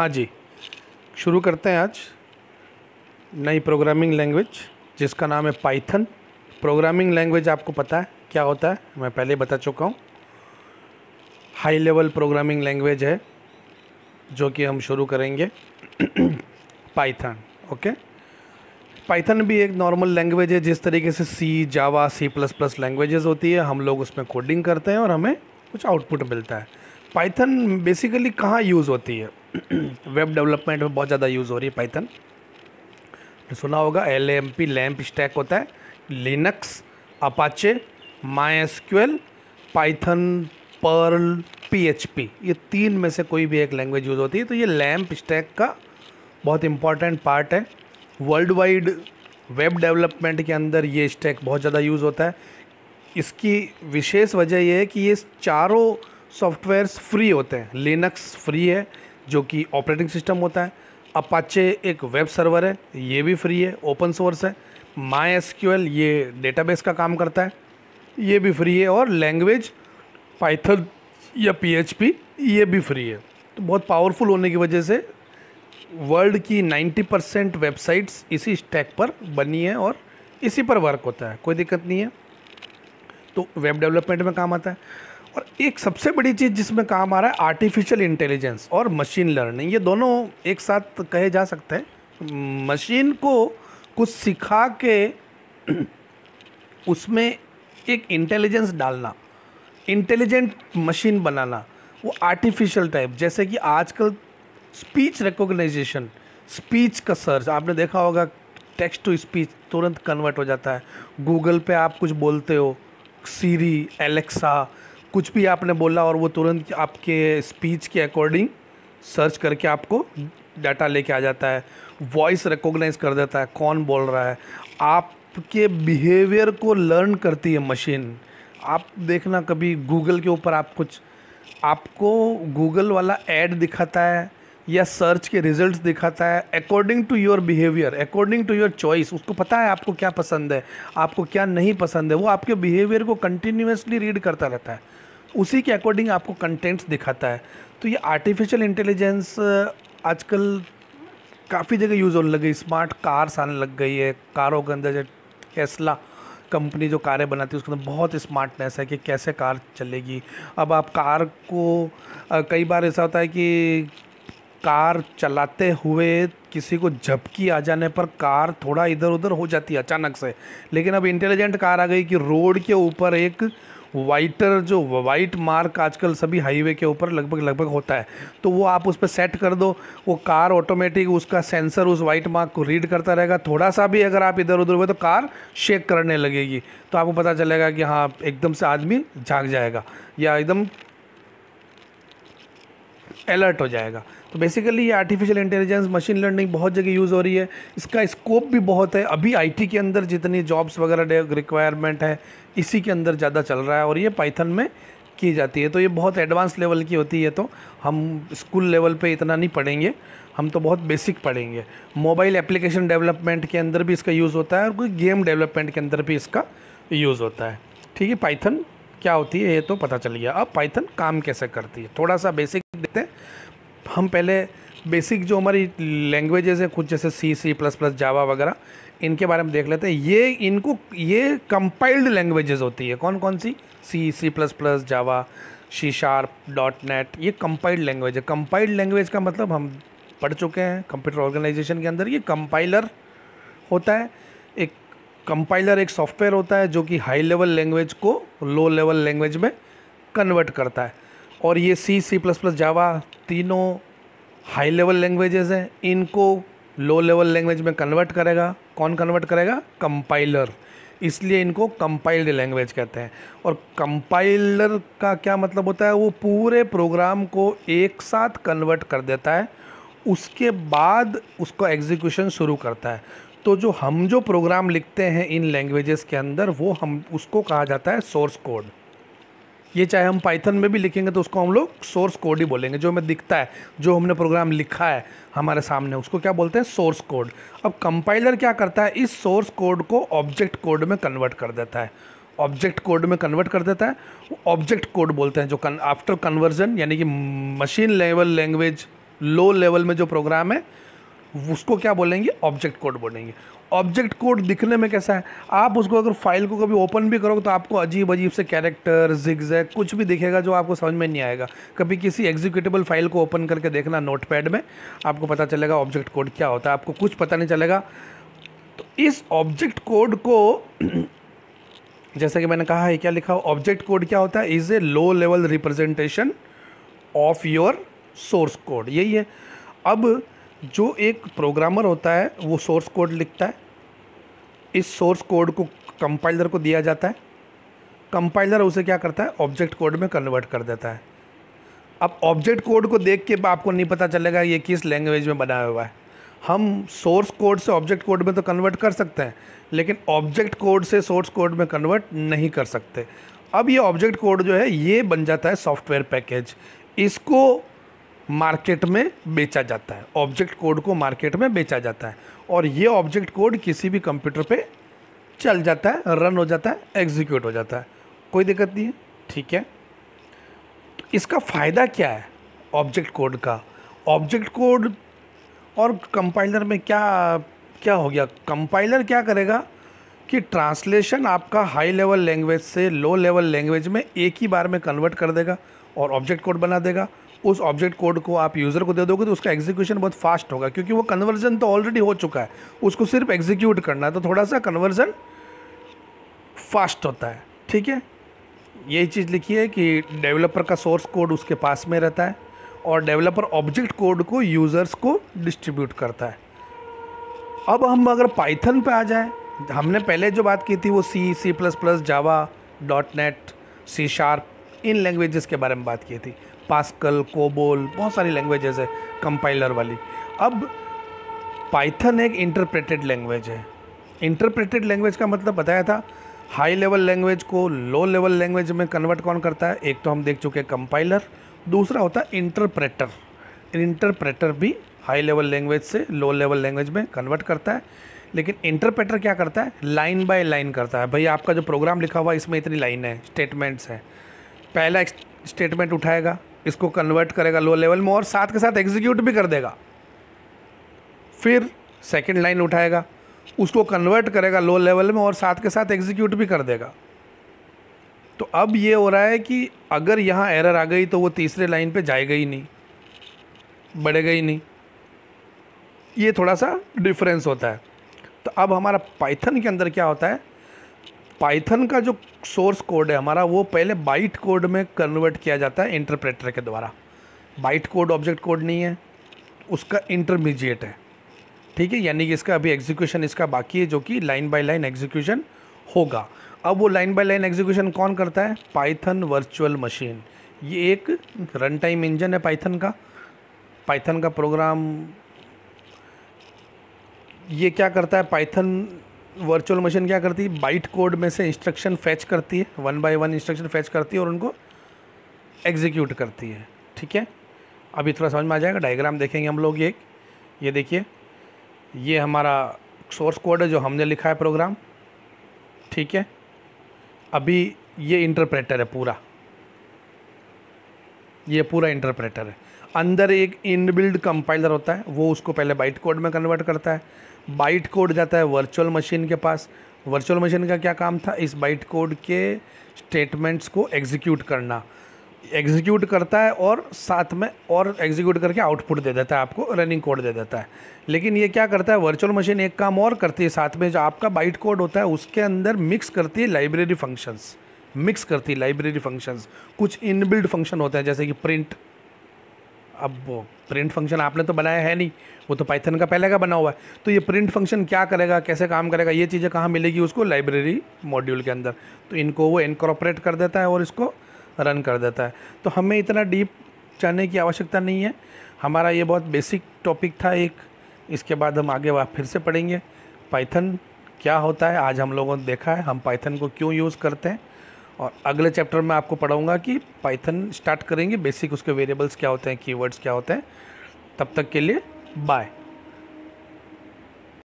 हाँ जी शुरू करते हैं आज नई प्रोग्रामिंग लैंग्वेज जिसका नाम है पाइथन प्रोग्रामिंग लैंग्वेज आपको पता है क्या होता है मैं पहले बता चुका हूँ हाई लेवल प्रोग्रामिंग लैंग्वेज है जो कि हम शुरू करेंगे पाइथन ओके पाइथन भी एक नॉर्मल लैंग्वेज है जिस तरीके से C Java C plus plus languages होती है हम लोग उसमें कोडिंग करते हैं और हमें कुछ आउटपुट मिलता है पाइथन बेसिकली कहाँ यूज़ होती है वेब डेवलपमेंट में बहुत ज़्यादा यूज़ हो रही है पाइथन तो सुना होगा L M P LAMP stack होता है Linux Apache my S Python Perl P ये तीन में से कोई भी एक लैंग्वेज यूज़ होती है तो ये लैम्प स्टैक का बहुत इंपॉर्टेंट पार्ट है वर्ल्ड वाइड वेब डेवलपमेंट के अंदर ये स्टैक बहुत ज़्यादा यूज़ होता है इसकी विशेष वजह यह है कि ये चारों सॉफ्टवेयर्स फ्री होते हैं लिनक्स फ्री है जो कि ऑपरेटिंग सिस्टम होता है अपाचे एक वेब सर्वर है ये भी फ्री है ओपन सोर्स है माई एस ये डेटाबेस का काम करता है ये भी फ्री है और लैंग्वेज पाइथन या पी ये भी फ्री है तो बहुत पावरफुल होने की वजह से वर्ल्ड की 90 परसेंट वेबसाइट्स इसी स्टैक पर बनी है और इसी पर वर्क होता है कोई दिक्कत नहीं है तो वेब डेवलपमेंट में काम आता है और एक सबसे बड़ी चीज़ जिसमें काम आ रहा है आर्टिफिशियल इंटेलिजेंस और मशीन लर्निंग ये दोनों एक साथ कहे जा सकते हैं मशीन को कुछ सिखा के उसमें एक इंटेलिजेंस डालना इंटेलिजेंट मशीन बनाना वो आर्टिफिशियल टाइप जैसे कि आजकल स्पीच रिकॉग्नाइजेशन स्पीच का सर्च आपने देखा होगा टेक्स्ट टू स्पीच तुरंत कन्वर्ट हो जाता है गूगल पे आप कुछ बोलते हो सीरी एलेक्सा कुछ भी आपने बोला और वो तुरंत आपके स्पीच के अकॉर्डिंग सर्च करके आपको डाटा लेके आ जाता है वॉइस रिकॉग्नाइज कर देता है कौन बोल रहा है आपके बिहेवियर को लर्न करती है मशीन आप देखना कभी गूगल के ऊपर आप कुछ आपको गूगल वाला ऐड दिखाता है या सर्च के रिजल्ट्स दिखाता है according to your behaviour according to your choice उसको पता है आपको क्या पसंद है आपको क्या नहीं पसंद है वो आपके बिहेवियर को कंटिन्यूसली रीड करता रहता है उसी के अकॉर्डिंग आपको कंटेंट्स दिखाता है तो ये आर्टिफिशियल इंटेलिजेंस आजकल काफ़ी जगह यूज़ होने लग गई स्मार्ट कार्स आने लग गई है कारों के अंदर जो टेस्ला कंपनी जो कारें बनाती है उसके अंदर बहुत स्मार्टनेस है कि कैसे कार चलेगी अब आप कार को कई बार ऐसा होता है कि कार चलाते हुए किसी को झपकी आ जाने पर कार थोड़ा इधर उधर हो जाती है अचानक से लेकिन अब इंटेलिजेंट कार आ गई कि रोड के ऊपर एक वाइटर जो वाइट मार्क आजकल सभी हाईवे के ऊपर लगभग लगभग होता है तो वो आप उस पर सेट कर दो वो कार ऑटोमेटिक उसका सेंसर उस वाइट मार्क को रीड करता रहेगा थोड़ा सा भी अगर आप इधर उधर हुए तो कार शेक करने लगेगी तो आपको पता चलेगा कि हाँ एकदम से आदमी जाग जाएगा या एकदम अलर्ट हो जाएगा तो बेसिकली ये आर्टिफिशियल इंटेलिजेंस मशीन लर्निंग बहुत जगह यूज़ हो रही है इसका स्कोप भी बहुत है अभी आई के अंदर जितनी जॉब्स वगैरह रिक्वायरमेंट है इसी के अंदर ज़्यादा चल रहा है और ये पाइथन में की जाती है तो ये बहुत एडवांस लेवल की होती है तो हम स्कूल लेवल पे इतना नहीं पढ़ेंगे हम तो बहुत बेसिक पढ़ेंगे मोबाइल एप्लीकेशन डेवलपमेंट के अंदर भी इसका यूज़ होता है और कोई गेम डेवलपमेंट के अंदर भी इसका यूज़ होता है ठीक है पाइथन क्या होती है ये तो पता चल गया अब पाइथन काम कैसे करती है थोड़ा सा बेसिक देखते हैं हम पहले बेसिक जो हमारी लैंग्वेजेस हैं कुछ जैसे सी सी प्लस प्लस जावा वगैरह इनके बारे में देख लेते हैं ये इनको ये कंपाइल्ड लैंग्वेजेस होती है कौन कौन सी C C plus plus Java C sharp dot net ये कंपाइल्ड लैंग्वेज है कंपाइल्ड लैंग्वेज का मतलब हम पढ़ चुके हैं कंप्यूटर ऑर्गेनाइजेशन के अंदर ये कंपाइलर होता है एक कंपाइलर एक सॉफ्टवेयर होता है जो कि हाई लेवल लैंग्वेज को लो लेवल लैंग्वेज में कन्वर्ट करता है और ये सी सी प्लस प्लस जावा तीनों हाई लेवल लैंग्वेजेस हैं इनको लो लेवल लैंग्वेज में कन्वर्ट करेगा कौन कन्वर्ट करेगा कंपाइलर इसलिए इनको कंपाइल्ड लैंग्वेज कहते हैं और कंपाइलर का क्या मतलब होता है वो पूरे प्रोग्राम को एक साथ कन्वर्ट कर देता है उसके बाद उसको एग्जीक्यूशन शुरू करता है तो जो हम जो प्रोग्राम लिखते हैं इन लैंग्वेजेस के अंदर वो हम उसको कहा जाता है सोर्स कोड ये चाहे हम पाइथन में भी लिखेंगे तो उसको हम लोग सोर्स कोड ही बोलेंगे जो हमें दिखता है जो हमने प्रोग्राम लिखा है हमारे सामने उसको क्या बोलते हैं सोर्स कोड अब कंपाइलर क्या करता है इस सोर्स कोड को ऑब्जेक्ट कोड में कन्वर्ट कर देता है ऑब्जेक्ट कोड में कन्वर्ट कर देता है ऑब्जेक्ट कोड बोलते हैं जो आफ्टर कन्वर्जन यानी कि machine level language low level में जो प्रोग्राम है उसको क्या बोलेंगे ऑब्जेक्ट कोड बोलेंगे ऑब्जेक्ट कोड दिखने में कैसा है आप उसको अगर फाइल को कभी ओपन भी करोगे तो आपको अजीब अजीब से कैरेक्टर जिग्जैग कुछ भी दिखेगा जो आपको समझ में नहीं आएगा कभी किसी एग्जीक्यूटेबल फाइल को ओपन करके देखना नोटपैड में आपको पता चलेगा ऑब्जेक्ट कोड क्या होता है आपको कुछ पता नहीं चलेगा तो इस ऑब्जेक्ट कोड को जैसा कि मैंने कहा है क्या लिखा ऑब्जेक्ट कोड क्या होता है is a low level representation of your source code यही है अब जो एक प्रोग्रामर होता है वो सोर्स कोड लिखता है इस सोर्स कोड को कंपाइलर को दिया जाता है कंपाइलर उसे क्या करता है ऑब्जेक्ट कोड में कन्वर्ट कर देता है अब ऑब्जेक्ट कोड को देख के आपको नहीं पता चलेगा ये किस लैंग्वेज में बनाया हुआ है हम सोर्स कोड से ऑब्जेक्ट कोड में तो कन्वर्ट कर सकते हैं लेकिन ऑब्जेक्ट कोड से सोर्स कोड में कन्वर्ट नहीं कर सकते अब ये ऑब्जेक्ट कोड जो है ये बन जाता है सॉफ्टवेयर पैकेज इसको मार्केट में बेचा जाता है ऑब्जेक्ट कोड को मार्केट में बेचा जाता है और ये ऑब्जेक्ट कोड किसी भी कंप्यूटर पे चल जाता है रन हो जाता है एग्जीक्यूट हो जाता है कोई दिक्कत नहीं है ठीक है तो इसका फ़ायदा क्या है ऑब्जेक्ट कोड का ऑब्जेक्ट कोड और कंपाइलर में क्या क्या हो गया कंपाइलर क्या करेगा कि ट्रांसलेशन आपका हाई लेवल लैंग्वेज से लो लेवल लैंग्वेज में एक ही बार में कन्वर्ट कर देगा और ऑब्जेक्ट कोड बना देगा उस ऑब्जेक्ट कोड को आप यूज़र को दे दोगे तो उसका एग्जीक्यूशन बहुत फास्ट होगा क्योंकि वो कन्वर्जन तो ऑलरेडी हो चुका है उसको सिर्फ एग्जीक्यूट करना है तो थोड़ा सा कन्वर्जन फास्ट होता है ठीक है यही चीज़ लिखी है कि डेवलपर का सोर्स कोड उसके पास में रहता है और डेवलपर ऑब्जेक्ट कोड को यूज़र्स को डिस्ट्रीब्यूट करता है अब हम अगर पाइथन पर आ जाए हमने पहले जो बात की थी वो C C plus plus Java dot net C sharp इन लैंग्वेजेस के बारे में बात की थी पास्कल कोबोल बहुत सारी लैंग्वेजेस है कंपाइलर वाली अब पाइथन एक इंटरप्रेटेड लैंग्वेज है इंटरप्रेटेड लैंग्वेज का मतलब बताया था हाई लेवल लैंग्वेज को लो लेवल लैंग्वेज में कन्वर्ट कौन करता है एक तो हम देख चुके हैं कंपाइलर दूसरा होता है इंटरप्रेटर इंटरप्रेटर भी हाई लेवल लैंग्वेज से लो लेवल लैंग्वेज में कन्वर्ट करता है लेकिन इंटरप्रेटर क्या करता है लाइन बाय लाइन करता है भाई आपका जो प्रोग्राम लिखा हुआ है इसमें इतनी लाइन है स्टेटमेंट्स हैं पहला स्टेटमेंट उठाएगा इसको कन्वर्ट करेगा लो लेवल में और साथ के साथ एग्जीक्यूट भी कर देगा फिर सेकेंड लाइन उठाएगा उसको कन्वर्ट करेगा लो लेवल में और साथ के साथ एग्जीक्यूट भी कर देगा तो अब ये हो रहा है कि अगर यहाँ एरर आ गई तो वो तीसरे लाइन पे जाएगा ही नहीं बढ़ेगा ही नहीं ये थोड़ा सा डिफरेंस होता है तो अब हमारा पाइथन के अंदर क्या होता है पाइथन का जो सोर्स कोड है हमारा वो पहले बाइट कोड में कन्वर्ट किया जाता है इंटरप्रेटर के द्वारा बाइट कोड ऑब्जेक्ट कोड नहीं है उसका इंटरमीडिएट है ठीक है यानी कि इसका अभी एग्जीक्यूशन इसका बाकी है जो कि लाइन बाय लाइन एग्जीक्यूशन होगा अब वो लाइन बाय लाइन एग्जीक्यूशन कौन करता है पाइथन वर्चुअल मशीन ये एक रन टाइम इंजन है पाइथन का पाइथन का प्रोग्राम ये क्या करता है पाइथन वर्चुअल मशीन क्या करती है बाइट कोड में से इंस्ट्रक्शन फैच करती है one by one instruction fetch करती है और उनको एग्जीक्यूट करती है ठीक है अभी थोड़ा समझ में आ जाएगा डायग्राम देखेंगे हम लोग एक ये देखिए ये हमारा सोर्स कोड है जो हमने लिखा है प्रोग्राम ठीक है अभी ये इंटरप्रेटर है पूरा ये पूरा इंटरप्रेटर है अंदर एक इनबिल्ड कंपाइलर होता है वो उसको पहले बाइट कोड में कन्वर्ट करता है बाइट कोड जाता है वर्चुअल मशीन के पास वर्चुअल मशीन का क्या काम था इस बाइट कोड के स्टेटमेंट्स को एग्जीक्यूट करना एग्जीक्यूट करता है और साथ में और एग्जीक्यूट करके आउटपुट दे देता है आपको रनिंग कोड दे देता है लेकिन ये क्या करता है वर्चुअल मशीन एक काम और करती है साथ में जो आपका बाइट कोड होता है उसके अंदर मिक्स करती है लाइब्रेरी फंक्शंस मिक्स करती है लाइब्रेरी फंक्शंस कुछ इनबिल्ड फंक्शन होते हैं जैसे कि प्रिंट अब प्रिंट फंक्शन आपने तो बनाया है नहीं वो तो पाइथन का पहले का बना हुआ है तो ये प्रिंट फंक्शन क्या करेगा कैसे काम करेगा ये चीज़ें कहाँ मिलेगी उसको लाइब्रेरी मॉड्यूल के अंदर तो इनको वो इनकॉर्पोरेट कर देता है और इसको रन कर देता है तो हमें इतना डीप जाने की आवश्यकता नहीं है हमारा ये बहुत बेसिक टॉपिक था एक इसके बाद हम आगे फिर से पढ़ेंगे पाइथन क्या होता है आज हम लोगों ने देखा है हम पाइथन को क्यों यूज़ करते हैं और अगले चैप्टर में आपको पढ़ाऊँगा कि पाइथन स्टार्ट करेंगे बेसिक उसके वेरिएबल्स क्या होते हैं कीवर्ड्स क्या होते हैं तब तक के लिए बाय